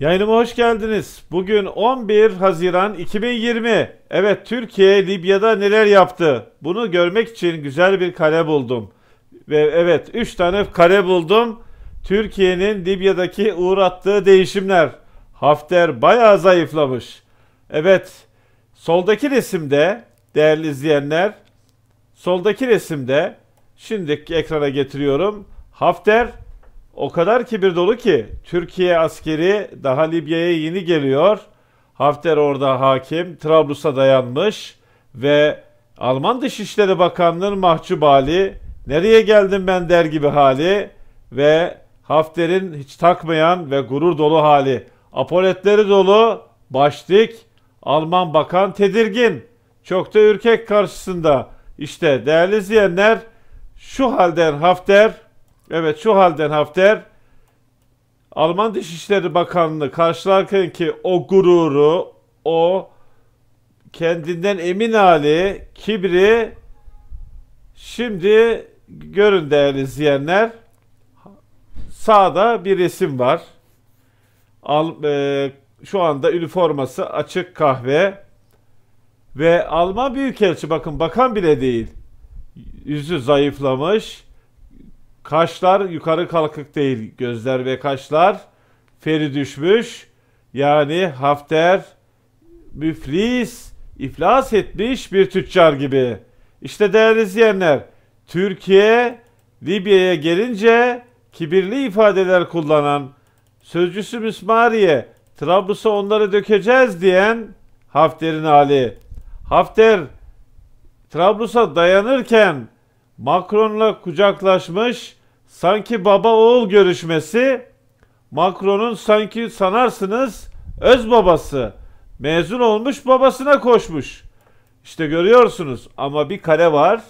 Yayınıma hoş geldiniz. Bugün 11 Haziran 2020. Evet Türkiye Libya'da neler yaptı? Bunu görmek için güzel bir kare buldum. Ve evet 3 tane kare buldum. Türkiye'nin Libya'daki uğrattığı değişimler. Hafter bayağı zayıflamış. Evet soldaki resimde değerli izleyenler soldaki resimde şimdi ekrana getiriyorum. Hafter o kadar kibir dolu ki Türkiye askeri daha Libya'ya yeni geliyor. Hafter orada hakim, Trablus'a dayanmış ve Alman Dışişleri Bakanlığı'nın mahcup hali, nereye geldim ben der gibi hali ve Hafter'in hiç takmayan ve gurur dolu hali. Apoletleri dolu, başlık, Alman bakan tedirgin, çok da ürkek karşısında. İşte değerli izleyenler, şu halden Hafter Evet şu halden Hafter Alman Dışişleri Bakanlığı karşılarken ki o gururu, o kendinden emin hali, kibri şimdi görün değerli izleyenler. Sağda bir resim var. Al, e, şu anda üniforması açık kahve ve Alman Büyükelçi bakın bakan bile değil. Yüzü zayıflamış Kaşlar yukarı kalkık değil. Gözler ve kaşlar feri düşmüş. Yani Hafter müflis, iflas etmiş bir tüccar gibi. İşte değerli izleyenler, Türkiye Libya'ya gelince kibirli ifadeler kullanan sözcüsü Müsmariye Trablus'a onları dökeceğiz diyen Hafter'in hali. Hafter Trablus'a dayanırken Macron'la kucaklaşmış sanki baba oğul görüşmesi Macron'un sanki sanarsınız öz babası mezun olmuş babasına koşmuş. İşte görüyorsunuz ama bir kare var.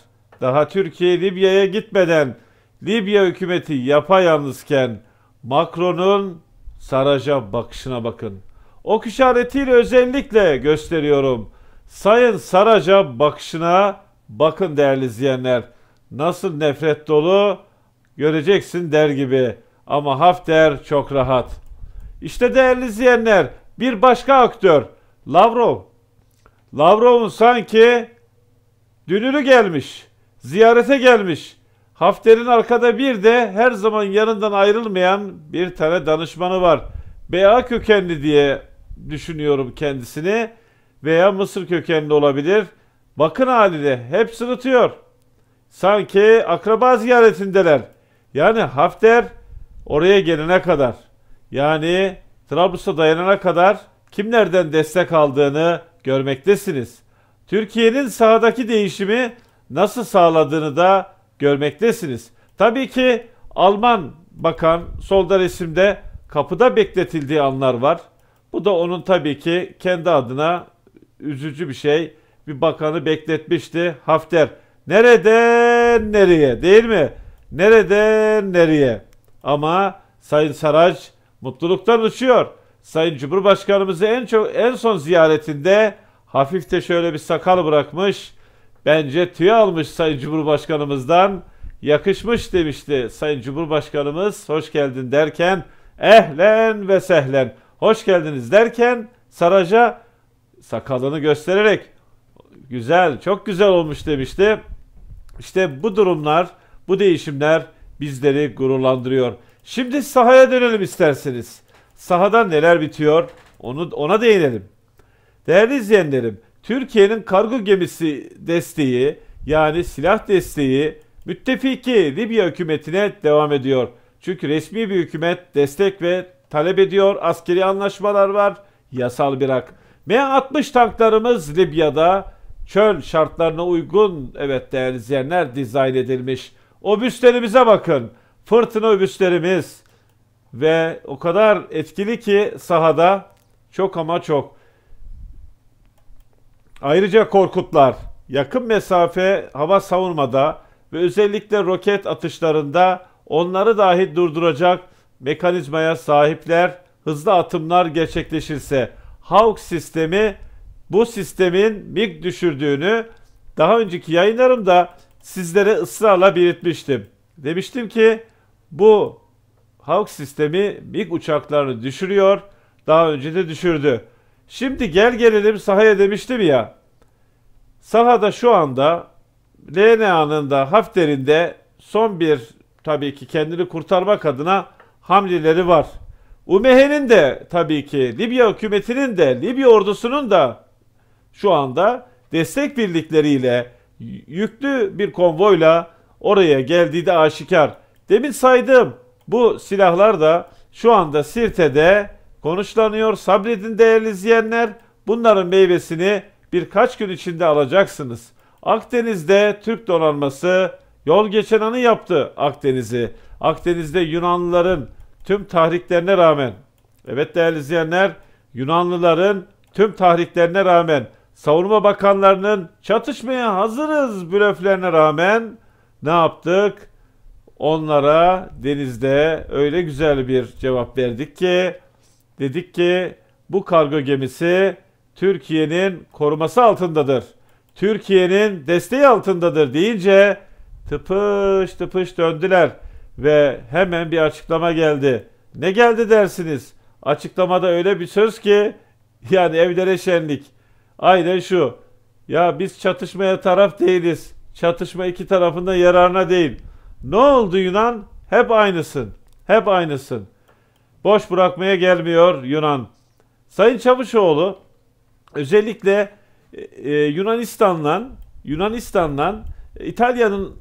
Daha Türkiye Libya'ya gitmeden Libya hükümeti yapayalnızken Macron'un saraca bakışına bakın. Ok işaretiyle özellikle gösteriyorum. Sayın saraca bakışına bakın değerli izleyenler nasıl nefret dolu göreceksin der gibi. Ama Hafter çok rahat. İşte değerli izleyenler bir başka aktör Lavrov. Lavrov'un sanki dünürü gelmiş, ziyarete gelmiş. Hafter'in arkada bir de her zaman yanından ayrılmayan bir tane danışmanı var. BA kökenli diye düşünüyorum kendisini veya Mısır kökenli olabilir. Bakın haline hep sırıtıyor.'' Sanki akraba ziyaretindeler. Yani Hafter oraya gelene kadar yani Trablus'a dayanana kadar kimlerden destek aldığını görmektesiniz. Türkiye'nin sahadaki değişimi nasıl sağladığını da görmektesiniz. Tabii ki Alman bakan solda resimde kapıda bekletildiği anlar var. Bu da onun tabii ki kendi adına üzücü bir şey. Bir bakanı bekletmişti Hafter. Nerede nereden nereye değil mi? Nereden nereye? Ama Sayın Saraç mutluluktan uçuyor. Sayın Cumhurbaşkanımızı en çok en son ziyaretinde hafif de şöyle bir sakal bırakmış. Bence tüy almış Sayın Cumhurbaşkanımızdan. Yakışmış demişti Sayın Cumhurbaşkanımız. Hoş geldin derken ehlen ve sehlen. Hoş geldiniz derken Saraca sakalını göstererek güzel çok güzel olmuş demişti. İşte bu durumlar, bu değişimler bizleri gururlandırıyor. Şimdi sahaya dönelim isterseniz. Sahada neler bitiyor? Onu ona değinelim. Değerli izleyenlerim, Türkiye'nin kargo gemisi desteği yani silah desteği müttefiki Libya hükümetine devam ediyor. Çünkü resmi bir hükümet destek ve talep ediyor. Askeri anlaşmalar var. Yasal bir hak. M60 tanklarımız Libya'da çöl şartlarına uygun evet değerli izleyenler dizayn edilmiş. Obüslerimize bakın. Fırtına obüslerimiz ve o kadar etkili ki sahada çok ama çok. Ayrıca korkutlar yakın mesafe hava savunmada ve özellikle roket atışlarında onları dahi durduracak mekanizmaya sahipler hızlı atımlar gerçekleşirse Hawk sistemi bu sistemin bir düşürdüğünü daha önceki yayınlarımda sizlere ısrarla belirtmiştim. Demiştim ki bu Hawk sistemi MiG uçaklarını düşürüyor. Daha önce de düşürdü. Şimdi gel gelelim sahaya demiştim ya. Sahada şu anda LNA'nın da Hafter'inde son bir tabii ki kendini kurtarmak adına hamleleri var. Umehe'nin de tabii ki Libya hükümetinin de Libya ordusunun da şu anda destek birlikleriyle yüklü bir konvoyla oraya geldiği de aşikar. Demin saydım bu silahlar da şu anda Sirte'de konuşlanıyor. Sabredin değerli izleyenler bunların meyvesini birkaç gün içinde alacaksınız. Akdeniz'de Türk donanması yol geçen anı yaptı Akdeniz'i. Akdeniz'de Yunanlıların tüm tahriklerine rağmen, evet değerli izleyenler Yunanlıların tüm tahriklerine rağmen savunma bakanlarının çatışmaya hazırız blöflerine rağmen ne yaptık? Onlara denizde öyle güzel bir cevap verdik ki dedik ki bu kargo gemisi Türkiye'nin koruması altındadır. Türkiye'nin desteği altındadır deyince tıpış tıpış döndüler ve hemen bir açıklama geldi. Ne geldi dersiniz? Açıklamada öyle bir söz ki yani evlere şenlik. Aynen şu. Ya biz çatışmaya taraf değiliz. Çatışma iki tarafında yararına değil. Ne oldu Yunan? Hep aynısın. Hep aynısın. Boş bırakmaya gelmiyor Yunan. Sayın Çavuşoğlu özellikle e, Yunanistan'la e, Yunanistan'la e, İtalya'nın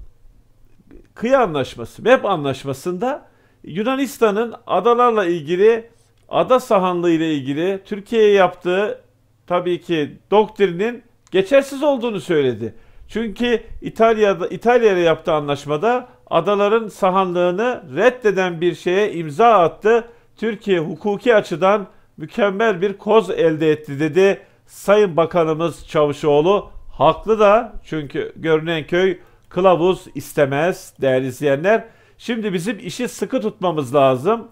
kıyı anlaşması, MEP anlaşmasında Yunanistan'ın adalarla ilgili, ada sahanlığı ile ilgili Türkiye'ye yaptığı tabii ki doktrinin geçersiz olduğunu söyledi. Çünkü İtalya'da İtalya'ya yaptığı anlaşmada adaların sahanlığını reddeden bir şeye imza attı. Türkiye hukuki açıdan mükemmel bir koz elde etti dedi Sayın Bakanımız Çavuşoğlu. Haklı da çünkü görünen köy kılavuz istemez değerli izleyenler. Şimdi bizim işi sıkı tutmamız lazım.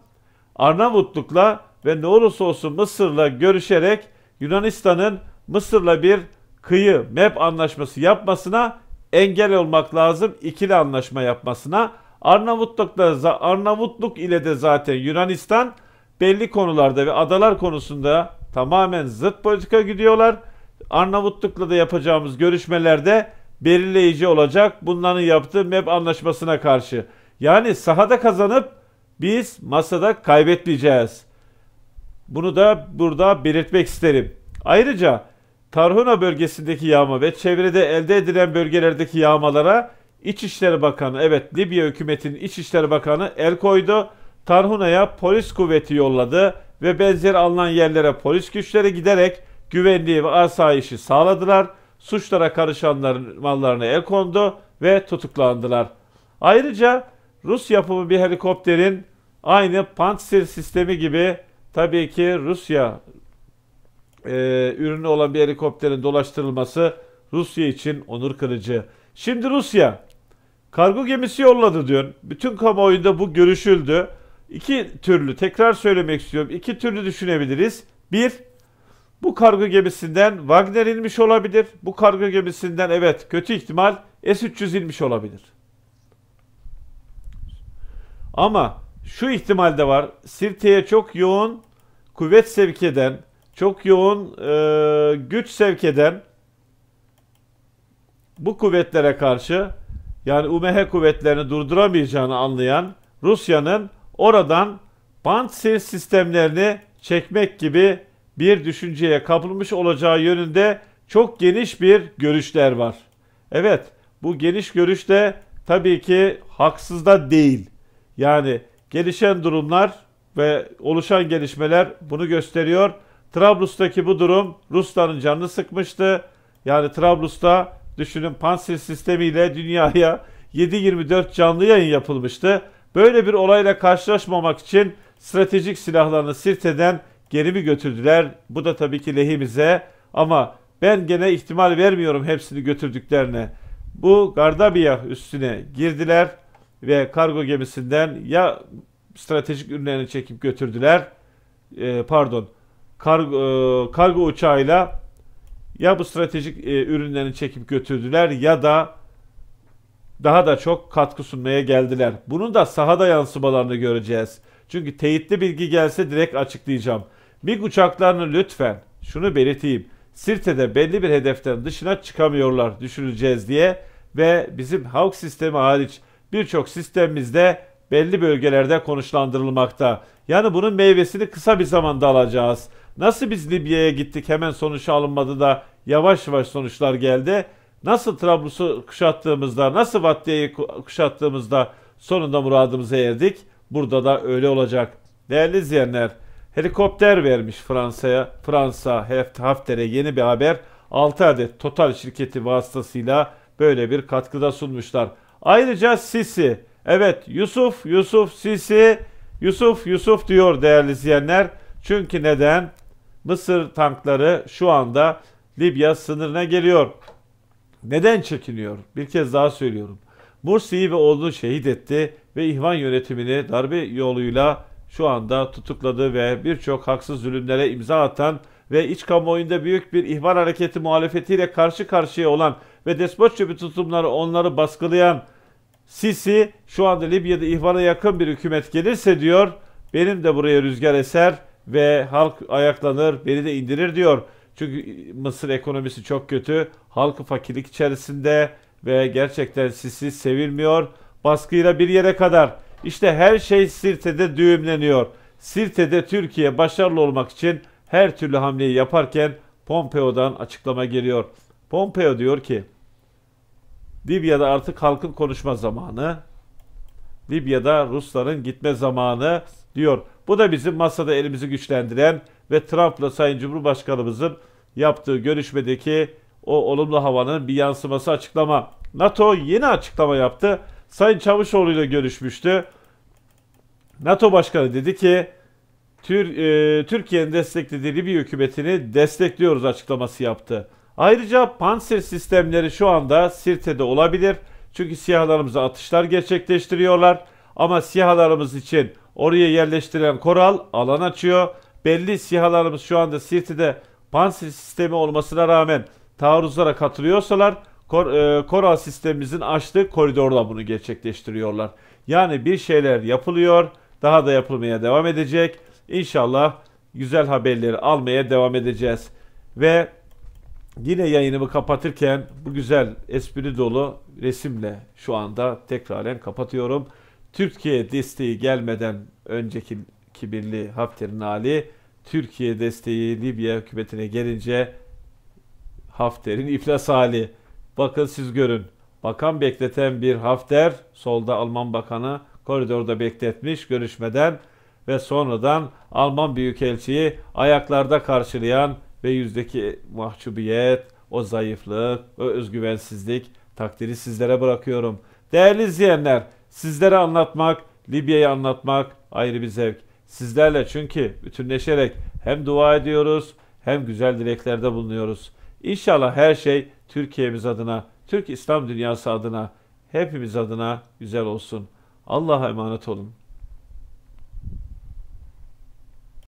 Arnavutluk'la ve ne olursa olsun Mısır'la görüşerek Yunanistan'ın Mısır'la bir kıyı MEP anlaşması yapmasına engel olmak lazım. İkili anlaşma yapmasına. Arnavutluk'ta Arnavutluk ile de zaten Yunanistan belli konularda ve adalar konusunda tamamen zıt politika gidiyorlar. Arnavutluk'la da yapacağımız görüşmelerde belirleyici olacak bunların yaptığı MEP anlaşmasına karşı. Yani sahada kazanıp biz masada kaybetmeyeceğiz.'' Bunu da burada belirtmek isterim. Ayrıca Tarhuna bölgesindeki yağma ve çevrede elde edilen bölgelerdeki yağmalara İçişleri Bakanı, evet Libya hükümetinin İçişleri Bakanı el koydu. Tarhuna'ya polis kuvveti yolladı ve benzer alınan yerlere polis güçleri giderek güvenliği ve asayişi sağladılar. Suçlara karışanların mallarına el kondu ve tutuklandılar. Ayrıca Rus yapımı bir helikopterin aynı Pantsir sistemi gibi Tabii ki Rusya e, ürünü olan bir helikopterin dolaştırılması Rusya için onur kırıcı. Şimdi Rusya kargo gemisi yolladı diyor. Bütün kamuoyunda bu görüşüldü. İki türlü tekrar söylemek istiyorum. İki türlü düşünebiliriz. Bir, bu kargo gemisinden Wagner inmiş olabilir. Bu kargo gemisinden evet kötü ihtimal S-300 inmiş olabilir. Ama şu ihtimal de var. Sirte'ye çok yoğun kuvvet sevk eden, çok yoğun e, güç sevk eden bu kuvvetlere karşı yani UMH kuvvetlerini durduramayacağını anlayan Rusya'nın oradan Pantsir sistemlerini çekmek gibi bir düşünceye kapılmış olacağı yönünde çok geniş bir görüşler var. Evet, bu geniş görüş de tabii ki haksız da değil. Yani Gelişen durumlar ve oluşan gelişmeler bunu gösteriyor. Trablus'taki bu durum Rusların canını sıkmıştı. Yani Trablus'ta düşünün Pansir sistemiyle dünyaya 7-24 canlı yayın yapılmıştı. Böyle bir olayla karşılaşmamak için stratejik silahlarını sirteden geri mi götürdüler? Bu da tabii ki lehimize ama ben gene ihtimal vermiyorum hepsini götürdüklerine. Bu Gardabiya üstüne girdiler ve kargo gemisinden ya stratejik ürünlerini çekip götürdüler. E, pardon. Kargo, e, kargo uçağıyla ya bu stratejik e, ürünlerini çekip götürdüler ya da daha da çok katkı sunmaya geldiler. Bunun da sahada yansımalarını göreceğiz. Çünkü teyitli bilgi gelse direkt açıklayacağım. MiG uçaklarını lütfen şunu belirteyim. Sirte'de belli bir hedeften dışına çıkamıyorlar düşüneceğiz diye ve bizim Hawk sistemi hariç birçok sistemimizde belli bölgelerde konuşlandırılmakta. Yani bunun meyvesini kısa bir zamanda alacağız. Nasıl biz Libya'ya gittik hemen sonuç alınmadı da yavaş yavaş sonuçlar geldi. Nasıl Trablus'u kuşattığımızda, nasıl Vattiye'yi kuşattığımızda sonunda muradımıza erdik. Burada da öyle olacak. Değerli izleyenler, helikopter vermiş Fransa'ya. Fransa Hafter'e yeni bir haber. 6 adet Total şirketi vasıtasıyla böyle bir katkıda sunmuşlar. Ayrıca Sisi. Evet Yusuf, Yusuf, Sisi, Yusuf, Yusuf diyor değerli izleyenler. Çünkü neden? Mısır tankları şu anda Libya sınırına geliyor. Neden çekiniyor? Bir kez daha söylüyorum. Mursi'yi ve oğlunu şehit etti ve İhvan yönetimini darbe yoluyla şu anda tutukladı ve birçok haksız zulümlere imza atan ve iç kamuoyunda büyük bir ihvan hareketi muhalefetiyle karşı karşıya olan ve despotça bir tutumları onları baskılayan Sisi şu anda Libya'da ihvana yakın bir hükümet gelirse diyor benim de buraya rüzgar eser ve halk ayaklanır beni de indirir diyor. Çünkü Mısır ekonomisi çok kötü. Halkı fakirlik içerisinde ve gerçekten Sisi sevilmiyor. Baskıyla bir yere kadar. İşte her şey Sirte'de düğümleniyor. Sirte'de Türkiye başarılı olmak için her türlü hamleyi yaparken Pompeo'dan açıklama geliyor. Pompeo diyor ki Libya'da artık halkın konuşma zamanı. Libya'da Rusların gitme zamanı diyor. Bu da bizim masada elimizi güçlendiren ve Trump'la Sayın Cumhurbaşkanımızın yaptığı görüşmedeki o olumlu havanın bir yansıması açıklama. NATO yeni açıklama yaptı. Sayın Çavuşoğlu ile görüşmüştü. NATO Başkanı dedi ki Tür, e, Türkiye'nin desteklediği Libya hükümetini destekliyoruz açıklaması yaptı. Ayrıca panser sistemleri şu anda Sirte'de olabilir. Çünkü siyahlarımıza atışlar gerçekleştiriyorlar. Ama sihalarımız için oraya yerleştirilen koral alan açıyor. Belli sihalarımız şu anda Sirte'de panser sistemi olmasına rağmen taarruzlara katılıyorsalar kor, e, koral sistemimizin açtığı koridorla bunu gerçekleştiriyorlar. Yani bir şeyler yapılıyor, daha da yapılmaya devam edecek. İnşallah güzel haberleri almaya devam edeceğiz. Ve yine yayınımı kapatırken bu güzel espri dolu resimle şu anda tekraren kapatıyorum. Türkiye desteği gelmeden önceki kibirli Hafter'in hali, Türkiye desteği Libya hükümetine gelince Hafter'in iflas hali. Bakın siz görün. Bakan bekleten bir Hafter, solda Alman bakanı koridorda bekletmiş görüşmeden ve sonradan Alman Büyükelçiyi ayaklarda karşılayan ve yüzdeki mahcubiyet, o zayıflık, o özgüvensizlik takdiri sizlere bırakıyorum. Değerli izleyenler, sizlere anlatmak, Libya'yı anlatmak ayrı bir zevk. Sizlerle çünkü bütünleşerek hem dua ediyoruz hem güzel dileklerde bulunuyoruz. İnşallah her şey Türkiye'miz adına, Türk İslam dünyası adına, hepimiz adına güzel olsun. Allah'a emanet olun.